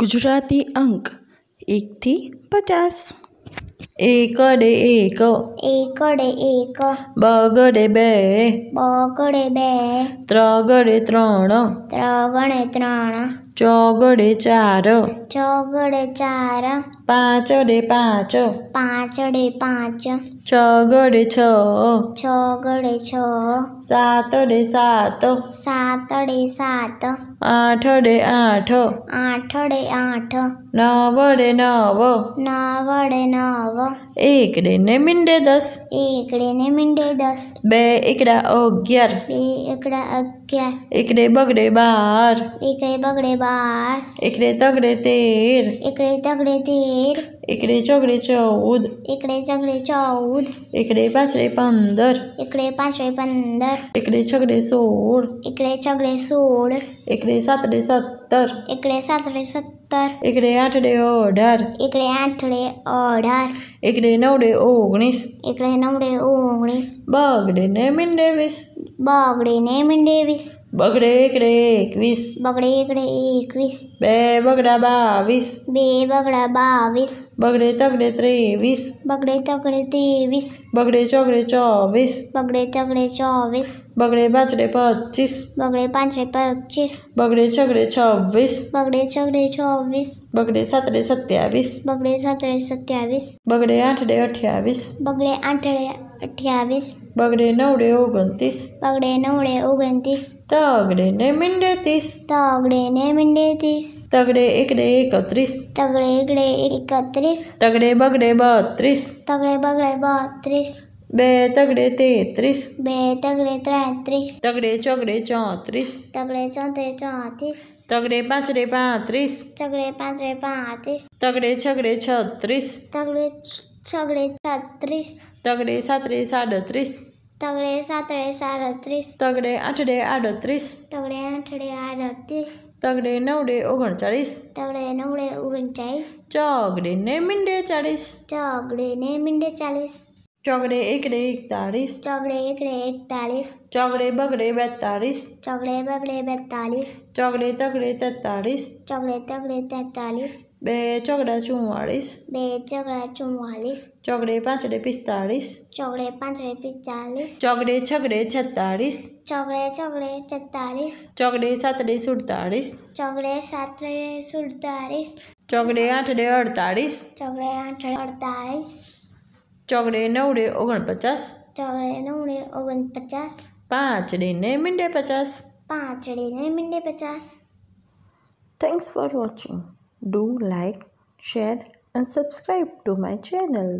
गुजराती अंक 1 થી 50 એકડે એક એકડે એક બેડે બે બોકડે બે ત્રગડે 3 ત્રગણે 3 ચોગડે 4 ચોગડે 4 पाँचो डे पाँचो पाँचो डे पाँचो छो डे छो छो डे छो सातो डे सातो सातो डे सातो आठो डे आठो आठो डे आठो नवो डे नवो नवो डे नवो एक डे ने मिंडे दस एक डे ने मिंडे दस बे इकड़ा अग्यार बे इकड़ा अग्यार एक डे बगड़े बार एक डे बगड़े बार एक डे तगड़े तेर एक डे तगड़े तेर તેર એકડે ચોકડે ચૌદ એકડે ચકડે ચૌદ એકડે પાછળે પંદર એકડે પાછળે પંદર એકડે છગડે સોળ એકડે છગડે સોળ એકડે સાતડે સત્તર એકડે સાતડે સત્તર એકડે આઠડે અઢાર એકડે આઠડે અઢાર એકડે નવડે ઓગણીસ એકડે નવડે ઓગણીસ બગડે ને મીંડે વીસ બગડે ને મીંડે વીસ बगड़े एकड़े एकवीस बगड़े एकड़े एकवीस बे बगड़ा बावीस बे बगड़ा बावीस बगड़े तगड़े तेवीस बगड़े तगड़े तेवीस बगड़े चौगड़े चौबीस बगड़े तगड़े चौबीस बगड़े पाचड़े पच्चीस बगड़े पाचड़े पच्चीस बगड़े छगड़े छब्बीस बगड़े छगड़े छब्बीस बगड़े सतरे सत्यावीस बगड़े सतरे सत्यावीस बगड़े आठड़े अठावीस बगड़े आठड़े અઠ્યાવીસ બગડે નવડે ઓગણત્રીસ બગડે નવડે ઓગણત્રીસ તગડે ને મીંડે ત્રીસ તગડે ને મીંડે ત્રીસ તગડે એકડે એકત્રીસ તગડે એકડે એકત્રીસ તગડે બગડે બત્રીસ તગડે બગડે બત્રીસ બે તગડે તેત્રીસ બે તગડે ત્રેત્રીસ તગડે ચોગડે ચોત્રીસ તગડે ચોતરે ચોત્રીસ તગડે પાંચડે પાંત્રીસ તગડે પાંચડે પાંત્રીસ તગડે છગડે છત્રીસ તગડે સગડે સાત્રીસ તગડે સાતરે સાડત્રીસ તગડે સાતડે સાડત્રીસ તગડે આઠડે આડત્રીસ તગડે આઠડે આડત્રીસ તગડે નવડે ઓગણચાળીસ તગડે નવડે ઓગણચાળીસ ચગડે ને મીંડે ચાળીસ ચગડે ને મીંડે ચાલીસ चौगड़े एकड़े इकतालीस चौगड़े एकड़े इकतालीस चौगड़े बगड़े बैतालीस चौगड़े बगड़े बैतालीस चौगड़े तगड़े तैतालीस चौगड़े तगड़े तैतालीस बे चौगड़ा चौवालीस बे चौगड़ा चौवालीस चौगड़े पाँचड़े पिस्तालीस चौगड़े पाँचड़े पिस्तालीस चौगड़े छगड़े छत्तालीस चौगड़े चौगड़े छत्तालीस चौगड़े सातड़े सुड़तालीस चौगड़े सातड़े सुड़तालीस चौगड़े आठड़े अड़तालीस चौगड़े आठड़े अड़तालीस ચોગડે નવડે ઓગણપચાસ ચોગડે નવડે ઓગણપચાસ પાંચડે ને મીંડે પચાસ પાંચડે ને મીંડે પચાસ thanks for watching do like share and subscribe to my channel